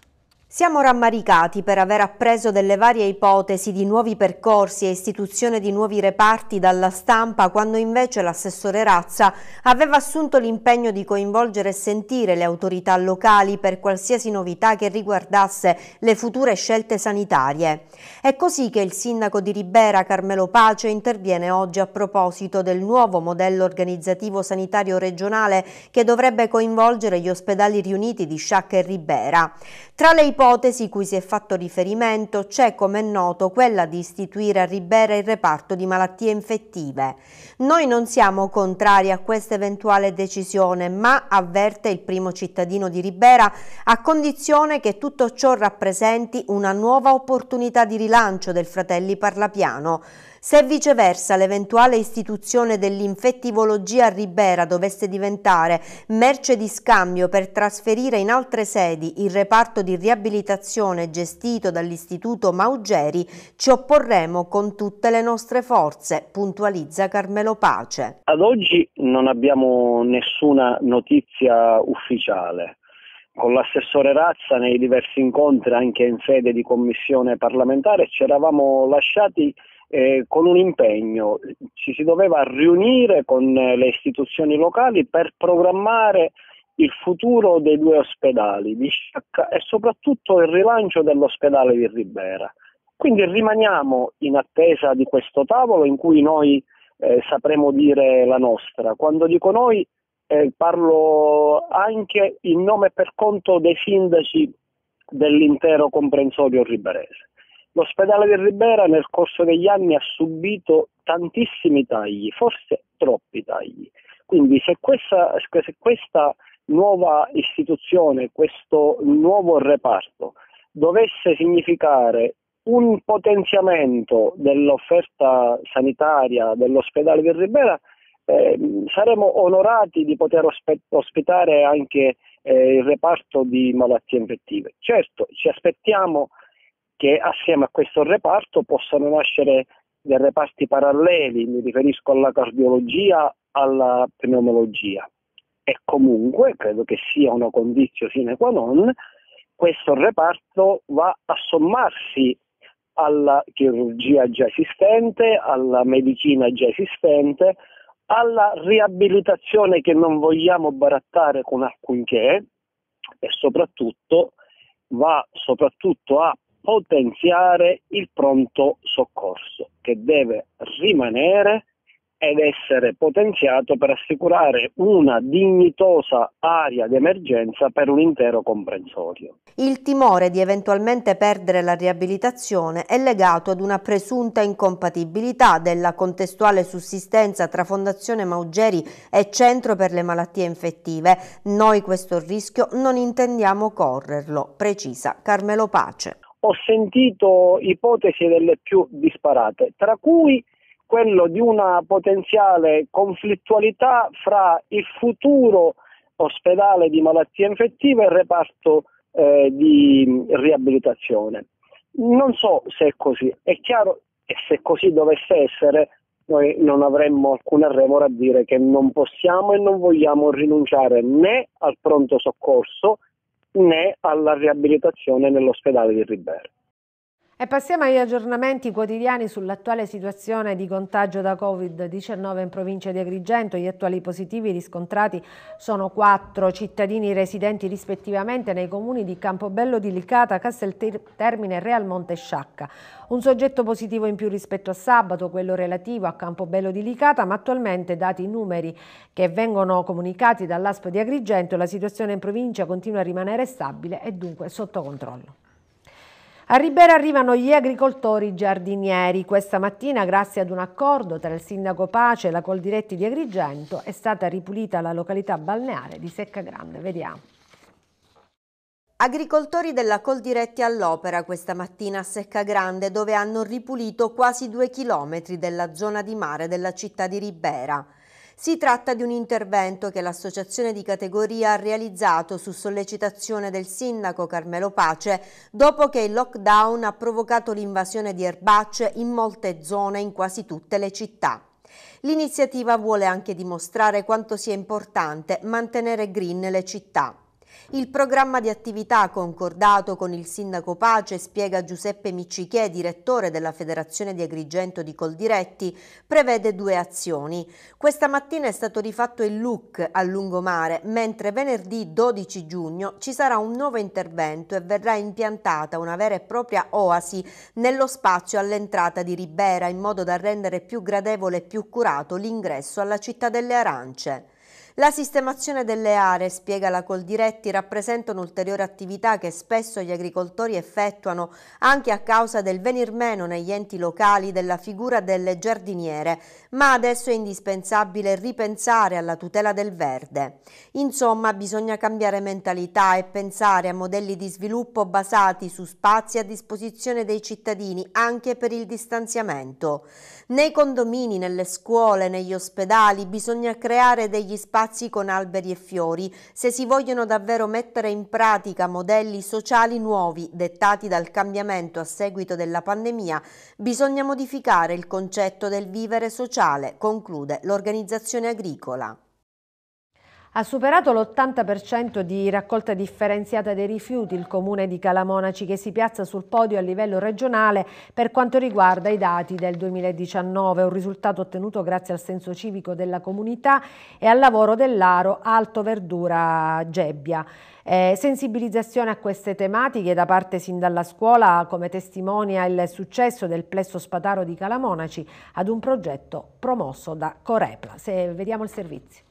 Speaker 10: Siamo rammaricati per aver appreso delle varie ipotesi di nuovi percorsi e istituzione di nuovi reparti dalla stampa quando invece l'assessore Razza aveva assunto l'impegno di coinvolgere e sentire le autorità locali per qualsiasi novità che riguardasse le future scelte sanitarie. È così che il sindaco di Ribera, Carmelo Pace, interviene oggi a proposito del nuovo modello organizzativo sanitario regionale che dovrebbe coinvolgere gli ospedali riuniti di Sciacca e Ribera. Tra le ipotesi ipotesi cui si è fatto riferimento c'è, come è noto, quella di istituire a Ribera il reparto di malattie infettive. Noi non siamo contrari a questa eventuale decisione, ma avverte il primo cittadino di Ribera, a condizione che tutto ciò rappresenti una nuova opportunità di rilancio del Fratelli Parlapiano. Se viceversa l'eventuale istituzione dell'infettivologia a Ribera dovesse diventare merce di scambio per trasferire in altre sedi il reparto di riabilitazione gestito dall'Istituto Maugeri, ci opporremo con tutte le nostre forze, puntualizza Carmelo Pace.
Speaker 11: Ad oggi non abbiamo nessuna notizia ufficiale con l'assessore Razza nei diversi incontri anche in sede di commissione parlamentare ci eravamo lasciati eh, con un impegno, ci si doveva riunire con eh, le istituzioni locali per programmare il futuro dei due ospedali di Sciacca e soprattutto il rilancio dell'ospedale di Ribera. Quindi rimaniamo in attesa di questo tavolo in cui noi eh, sapremo dire la nostra. Quando dico noi eh, parlo anche in nome e per conto dei sindaci dell'intero comprensorio riberese. L'ospedale di Ribera nel corso degli anni ha subito tantissimi tagli, forse troppi tagli. Quindi se questa, se questa nuova istituzione, questo nuovo reparto dovesse significare un potenziamento dell'offerta sanitaria dell'ospedale di Ribera, eh, saremo onorati di poter ospitare anche eh, il reparto di malattie infettive. Certo, ci aspettiamo che assieme a questo reparto possano nascere dei reparti paralleli, mi riferisco alla cardiologia, alla pneumologia. E comunque, credo che sia una condizione sine qua non, questo reparto va a sommarsi alla chirurgia già esistente, alla medicina già esistente, alla riabilitazione che non vogliamo barattare con alcunché e soprattutto va soprattutto a potenziare il pronto soccorso che deve rimanere ed essere potenziato per assicurare una dignitosa area di emergenza per un intero comprensorio.
Speaker 3: Il
Speaker 10: timore di eventualmente perdere la riabilitazione è legato ad una presunta incompatibilità della contestuale sussistenza tra Fondazione Maugeri e Centro per le malattie infettive. Noi questo rischio non intendiamo correrlo, precisa Carmelo Pace
Speaker 11: ho sentito ipotesi delle più disparate, tra cui quello di una potenziale conflittualità fra il futuro ospedale di malattie infettive e il reparto eh, di riabilitazione. Non so se è così, è chiaro che se così dovesse essere noi non avremmo alcuna remora a dire che non possiamo e non vogliamo rinunciare né al pronto soccorso né alla riabilitazione nell'ospedale di Ribera.
Speaker 1: E passiamo agli aggiornamenti quotidiani sull'attuale situazione di contagio da Covid-19 in provincia di Agrigento. Gli attuali positivi riscontrati sono quattro cittadini residenti rispettivamente nei comuni di Campobello di Licata, Casteltermine, Realmonte e Sciacca. Un soggetto positivo in più rispetto a sabato, quello relativo a Campobello di Licata, ma attualmente, dati i numeri che vengono comunicati dall'ASP di Agrigento, la situazione in provincia continua a rimanere stabile e dunque sotto controllo. A Ribera arrivano gli agricoltori giardinieri. Questa mattina, grazie ad un accordo tra il sindaco Pace e la Coldiretti di Agrigento, è stata ripulita la località balneare di Secca Grande. Vediamo.
Speaker 10: Agricoltori della Coldiretti all'opera questa mattina a Secca Grande dove hanno ripulito quasi due chilometri della zona di mare della città di Ribera. Si tratta di un intervento che l'associazione di categoria ha realizzato su sollecitazione del sindaco Carmelo Pace dopo che il lockdown ha provocato l'invasione di erbacce in molte zone in quasi tutte le città. L'iniziativa vuole anche dimostrare quanto sia importante mantenere green le città. Il programma di attività concordato con il sindaco Pace, spiega Giuseppe Miccichè, direttore della Federazione di Agrigento di Coldiretti, prevede due azioni. Questa mattina è stato rifatto il look a lungomare, mentre venerdì 12 giugno ci sarà un nuovo intervento e verrà impiantata una vera e propria oasi nello spazio all'entrata di Ribera in modo da rendere più gradevole e più curato l'ingresso alla città delle arance. La sistemazione delle aree, spiega la Coldiretti, rappresenta un'ulteriore attività che spesso gli agricoltori effettuano anche a causa del venir meno negli enti locali della figura delle giardiniere, ma adesso è indispensabile ripensare alla tutela del verde. Insomma, bisogna cambiare mentalità e pensare a modelli di sviluppo basati su spazi a disposizione dei cittadini anche per il distanziamento. Nei condomini, nelle scuole, negli ospedali bisogna creare degli spazi spazi con alberi e fiori, se si vogliono davvero mettere in pratica modelli sociali nuovi dettati dal cambiamento a seguito della pandemia, bisogna modificare il concetto del vivere sociale, conclude l'organizzazione agricola.
Speaker 1: Ha superato l'80% di raccolta differenziata dei rifiuti il comune di Calamonaci che si piazza sul podio a livello regionale per quanto riguarda i dati del 2019, un risultato ottenuto grazie al senso civico della comunità e al lavoro dell'Aro Alto Verdura Gebbia. Eh, sensibilizzazione a queste tematiche da parte sin dalla scuola come testimonia il successo del plesso spataro di Calamonaci ad un progetto promosso da Corepla. Se vediamo il servizio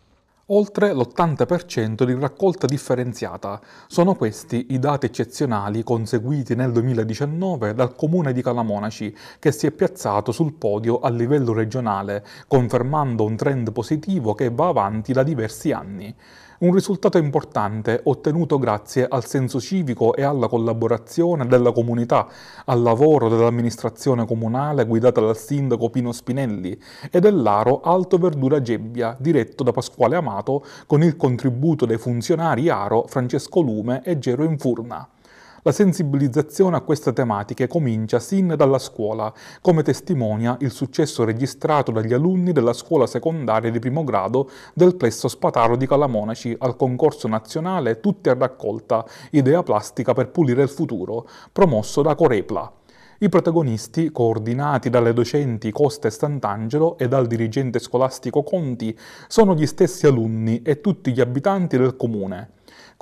Speaker 1: oltre
Speaker 12: l'80% di raccolta differenziata. Sono questi i dati eccezionali conseguiti nel 2019 dal comune di Calamonaci, che si è piazzato sul podio a livello regionale, confermando un trend positivo che va avanti da diversi anni un risultato importante ottenuto grazie al senso civico e alla collaborazione della comunità, al lavoro dell'amministrazione comunale guidata dal sindaco Pino Spinelli e dell'Aro Alto Verdura Gebbia, diretto da Pasquale Amato con il contributo dei funzionari Aro Francesco Lume e Gero Infurna. La sensibilizzazione a queste tematiche comincia sin dalla scuola, come testimonia il successo registrato dagli alunni della scuola secondaria di primo grado del plesso Spataro di Calamonaci al concorso nazionale Tutti a raccolta, idea plastica per pulire il futuro, promosso da Corepla. I protagonisti, coordinati dalle docenti Costa e Sant'Angelo e dal dirigente scolastico Conti, sono gli stessi alunni e tutti gli abitanti del comune.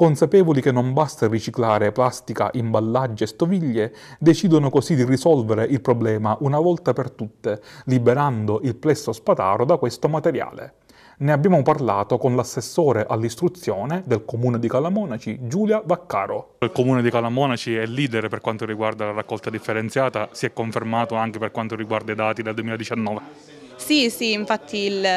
Speaker 12: Consapevoli che non basta riciclare plastica, imballaggi e stoviglie, decidono così di risolvere il problema una volta per tutte, liberando il plesso spataro da questo materiale. Ne abbiamo parlato con l'assessore all'istruzione del comune di Calamonaci, Giulia Vaccaro. Il comune di Calamonaci è leader per quanto riguarda la raccolta differenziata, si è confermato anche per quanto riguarda i dati del 2019.
Speaker 13: Sì, sì, infatti il,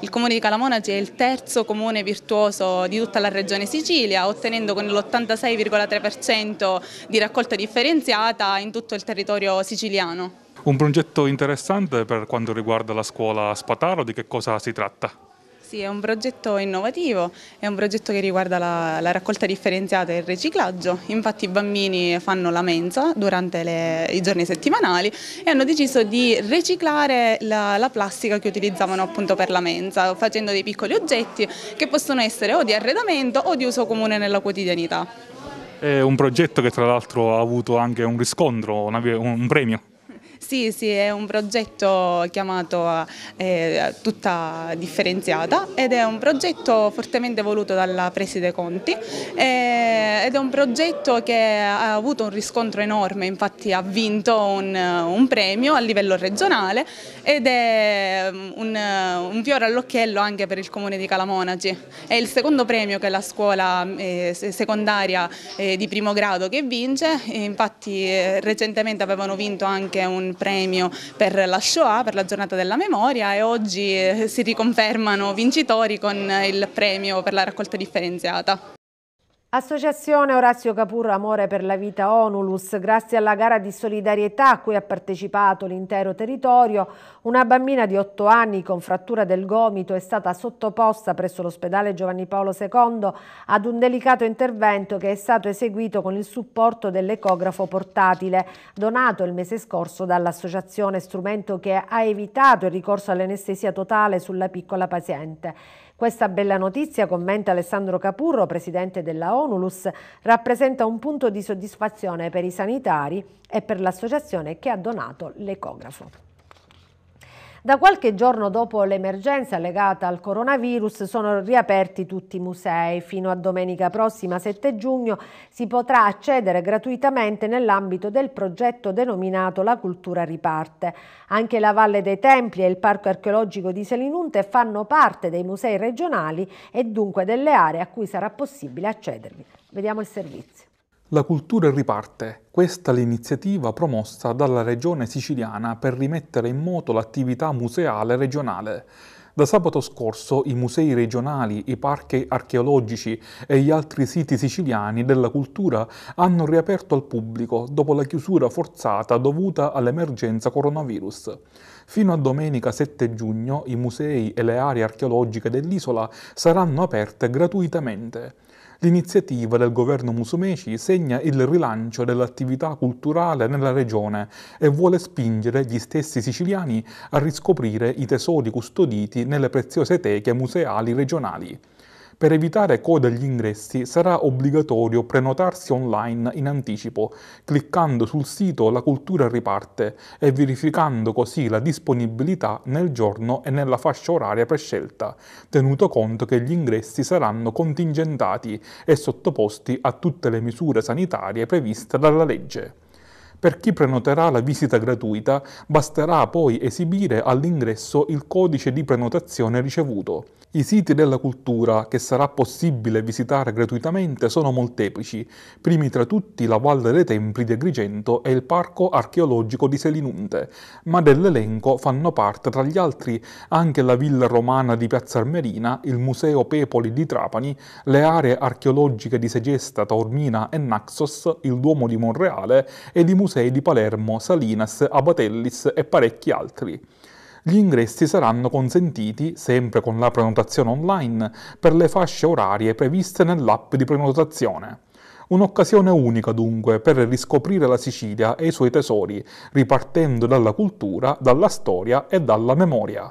Speaker 13: il comune di Calamonaci è il terzo comune virtuoso di tutta la regione Sicilia, ottenendo con l'86,3% di raccolta differenziata in tutto il territorio siciliano.
Speaker 12: Un progetto interessante per quanto riguarda la scuola Spataro, di che cosa si tratta?
Speaker 13: Sì, è un progetto innovativo, è un progetto che riguarda la, la raccolta differenziata e il riciclaggio, infatti i bambini fanno la mensa durante le, i giorni settimanali e hanno deciso di riciclare la, la, plastica che utilizzavano appunto per la mensa, facendo dei piccoli oggetti che possono essere o di arredamento o di uso comune nella quotidianità.
Speaker 12: È un progetto che tra l'altro ha avuto anche un riscontro, un premio.
Speaker 13: Sì, sì, è un progetto chiamato eh, Tutta differenziata ed è un progetto fortemente voluto dalla Preside Conti eh, ed è un progetto che ha avuto un riscontro enorme, infatti ha vinto un, un premio a livello regionale ed è mm, un, un fiore all'occhiello anche per il Comune di Calamonaci. È il secondo premio che la scuola eh, secondaria eh, di primo grado che vince, infatti eh, recentemente avevano vinto anche un premio per la Shoah, per la giornata della memoria e oggi eh, si riconfermano vincitori con il premio per la raccolta differenziata.
Speaker 1: Associazione Orazio Capurro Amore per la Vita Onulus, grazie alla gara di solidarietà a cui ha partecipato l'intero territorio, una bambina di 8 anni con frattura del gomito è stata sottoposta presso l'ospedale Giovanni Paolo II ad un delicato intervento che è stato eseguito con il supporto dell'ecografo portatile, donato il mese scorso dall'associazione, strumento che ha evitato il ricorso all'anestesia totale sulla piccola paziente. Questa bella notizia, commenta Alessandro Capurro, presidente della Onulus, rappresenta un punto di soddisfazione per i sanitari e per l'associazione che ha donato l'ecografo. Da qualche giorno dopo l'emergenza legata al coronavirus sono riaperti tutti i musei. Fino a domenica prossima 7 giugno si potrà accedere gratuitamente nell'ambito del progetto denominato La cultura riparte. Anche la Valle dei Templi e il Parco archeologico di Selinunte fanno parte dei musei regionali e dunque delle aree a cui sarà possibile accedervi. Vediamo il servizio.
Speaker 12: La cultura riparte. Questa è l'iniziativa promossa dalla Regione siciliana per rimettere in moto l'attività museale regionale. Da sabato scorso i musei regionali, i parchi archeologici e gli altri siti siciliani della cultura hanno riaperto al pubblico dopo la chiusura forzata dovuta all'emergenza coronavirus. Fino a domenica 7 giugno i musei e le aree archeologiche dell'isola saranno aperte gratuitamente. L'iniziativa del governo Musumeci segna il rilancio dell'attività culturale nella regione e vuole spingere gli stessi siciliani a riscoprire i tesori custoditi nelle preziose teche museali regionali. Per evitare code agli ingressi sarà obbligatorio prenotarsi online in anticipo, cliccando sul sito La cultura riparte e verificando così la disponibilità nel giorno e nella fascia oraria prescelta, tenuto conto che gli ingressi saranno contingentati e sottoposti a tutte le misure sanitarie previste dalla legge. Per chi prenoterà la visita gratuita basterà poi esibire all'ingresso il codice di prenotazione ricevuto. I siti della cultura che sarà possibile visitare gratuitamente sono molteplici, primi tra tutti la Valle dei Templi di Agrigento e il Parco archeologico di Selinunte, ma dell'elenco fanno parte tra gli altri anche la Villa Romana di Piazza Armerina, il Museo Pepoli di Trapani, le aree archeologiche di Segesta, Taormina e Naxos, il Duomo di Monreale ed i musei musei di Palermo, Salinas, Abatellis e parecchi altri. Gli ingressi saranno consentiti, sempre con la prenotazione online, per le fasce orarie previste nell'app di prenotazione. Un'occasione unica dunque per riscoprire la Sicilia e i suoi tesori, ripartendo dalla cultura, dalla storia e dalla memoria.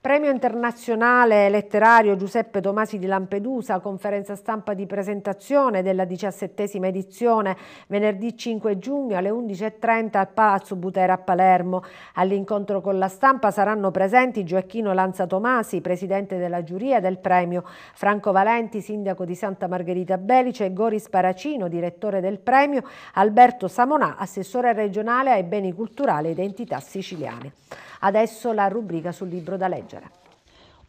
Speaker 1: Premio internazionale letterario Giuseppe Tomasi di Lampedusa, conferenza stampa di presentazione della diciassettesima edizione venerdì 5 giugno alle 11.30 al Palazzo Butera a Palermo. All'incontro con la stampa saranno presenti Gioacchino Lanza Tomasi, presidente della giuria del premio, Franco Valenti, sindaco di Santa Margherita Belice, Goris Paracino, direttore del premio, Alberto Samonà, assessore regionale ai beni culturali e identità siciliane. Adesso la rubrica sul libro da leggere. llorar.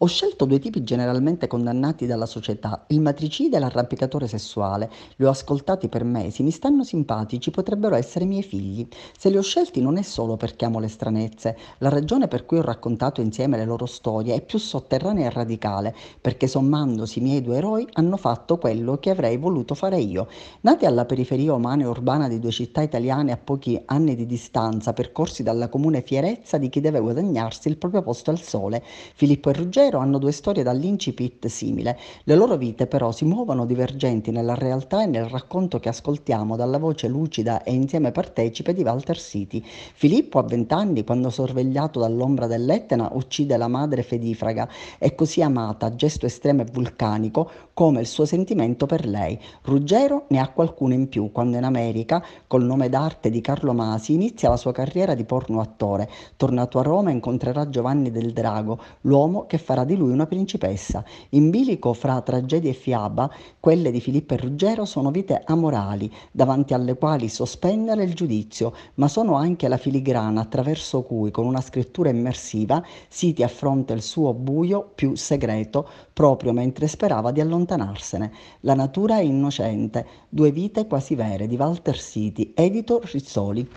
Speaker 14: Ho scelto due tipi generalmente condannati dalla società, il matricida e l'arrampicatore sessuale. Li ho ascoltati per mesi, mi stanno simpatici, potrebbero essere miei figli. Se li ho scelti non è solo perché amo le stranezze, la ragione per cui ho raccontato insieme le loro storie è più sotterranea e radicale, perché sommandosi i miei due eroi hanno fatto quello che avrei voluto fare io. Nati alla periferia umana e urbana di due città italiane a pochi anni di distanza, percorsi dalla comune fierezza di chi deve guadagnarsi il proprio posto al sole, Filippo e Ruggero vero hanno due storie dall'incipit simile, le loro vite però si muovono divergenti nella realtà e nel racconto che ascoltiamo dalla voce lucida e insieme partecipe di Walter City. Filippo a vent'anni, quando sorvegliato dall'ombra dell'Etna, uccide la madre fedifraga è così amata, gesto estremo e vulcanico, come il suo sentimento per lei. Ruggero ne ha qualcuno in più quando in America, col nome d'arte di Carlo Masi, inizia la sua carriera di porno attore. Tornato a Roma incontrerà Giovanni del Drago, l'uomo che farà farà di lui una principessa. In bilico fra tragedia e fiaba, quelle di Filippo e Ruggero sono vite amorali, davanti alle quali sospendere il giudizio, ma sono anche la filigrana attraverso cui, con una scrittura immersiva, Siti affronta il suo buio più segreto, proprio mentre sperava di allontanarsene. La natura è innocente, due vite quasi vere di Walter Siti, editor Rizzoli.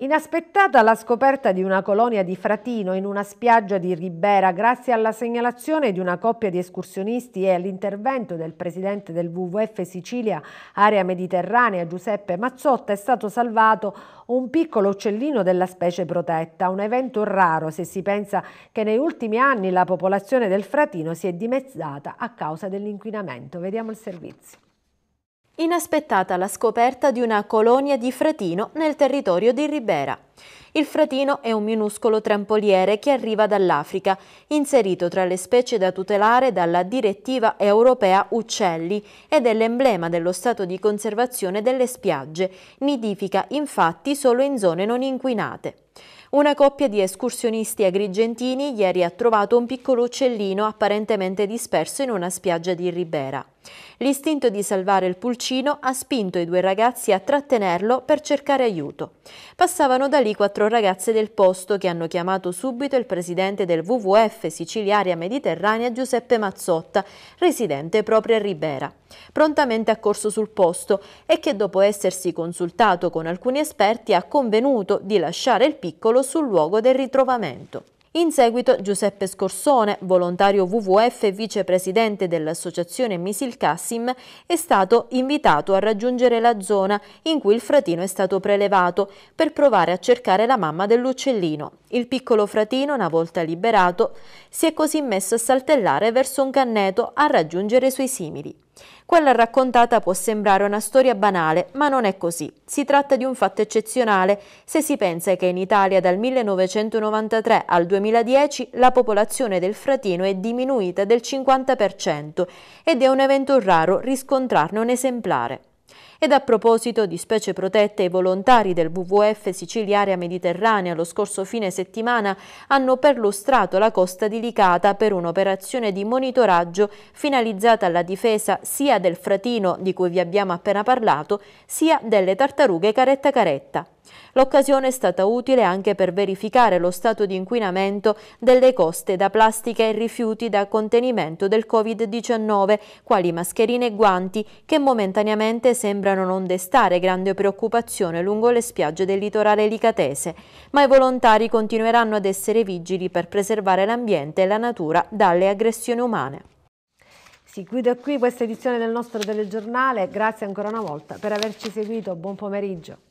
Speaker 1: Inaspettata la scoperta di una colonia di fratino in una spiaggia di Ribera grazie alla segnalazione di una coppia di escursionisti e all'intervento del presidente del WWF Sicilia Area Mediterranea Giuseppe Mazzotta è stato salvato un piccolo uccellino della specie protetta, un evento raro se si pensa che negli ultimi anni la popolazione del fratino si è dimezzata a causa dell'inquinamento. Vediamo il servizio.
Speaker 15: Inaspettata la scoperta di una colonia di fratino nel territorio di Ribera. Il fratino è un minuscolo trampoliere che arriva dall'Africa, inserito tra le specie da tutelare dalla direttiva europea Uccelli ed è l'emblema dello stato di conservazione delle spiagge, nidifica infatti solo in zone non inquinate. Una coppia di escursionisti agrigentini ieri ha trovato un piccolo uccellino apparentemente disperso in una spiaggia di Ribera. L'istinto di salvare il pulcino ha spinto i due ragazzi a trattenerlo per cercare aiuto. Passavano da lì quattro ragazze del posto che hanno chiamato subito il presidente del WWF Siciliaria Mediterranea Giuseppe Mazzotta, residente proprio a Ribera. Prontamente accorso sul posto e che dopo essersi consultato con alcuni esperti ha convenuto di lasciare il piccolo sul luogo del ritrovamento. In seguito Giuseppe Scorsone, volontario WWF e vicepresidente dell'associazione Misil Cassim, è stato invitato a raggiungere la zona in cui il fratino è stato prelevato per provare a cercare la mamma dell'uccellino. Il piccolo fratino, una volta liberato, si è così messo a saltellare verso un canneto a raggiungere i suoi simili. Quella raccontata può sembrare una storia banale, ma non è così. Si tratta di un fatto eccezionale se si pensa che in Italia dal 1993 al 2010 la popolazione del fratino è diminuita del 50% ed è un evento raro riscontrarne un esemplare. Ed a proposito di specie protette, i volontari del WWF Sicilia Area Mediterranea lo scorso fine settimana hanno perlustrato la costa di Licata per un'operazione di monitoraggio finalizzata alla difesa sia del fratino di cui vi abbiamo appena parlato, sia delle tartarughe caretta caretta. L'occasione è stata utile anche per verificare lo stato di inquinamento delle coste da plastica e rifiuti da contenimento del Covid-19, quali mascherine e guanti, che momentaneamente sembrano non destare grande preoccupazione lungo le spiagge del litorale licatese, ma i volontari continueranno ad essere vigili per preservare l'ambiente e la natura dalle aggressioni umane.
Speaker 1: Si chiude qui questa edizione del nostro telegiornale, grazie ancora una volta per averci seguito, buon pomeriggio.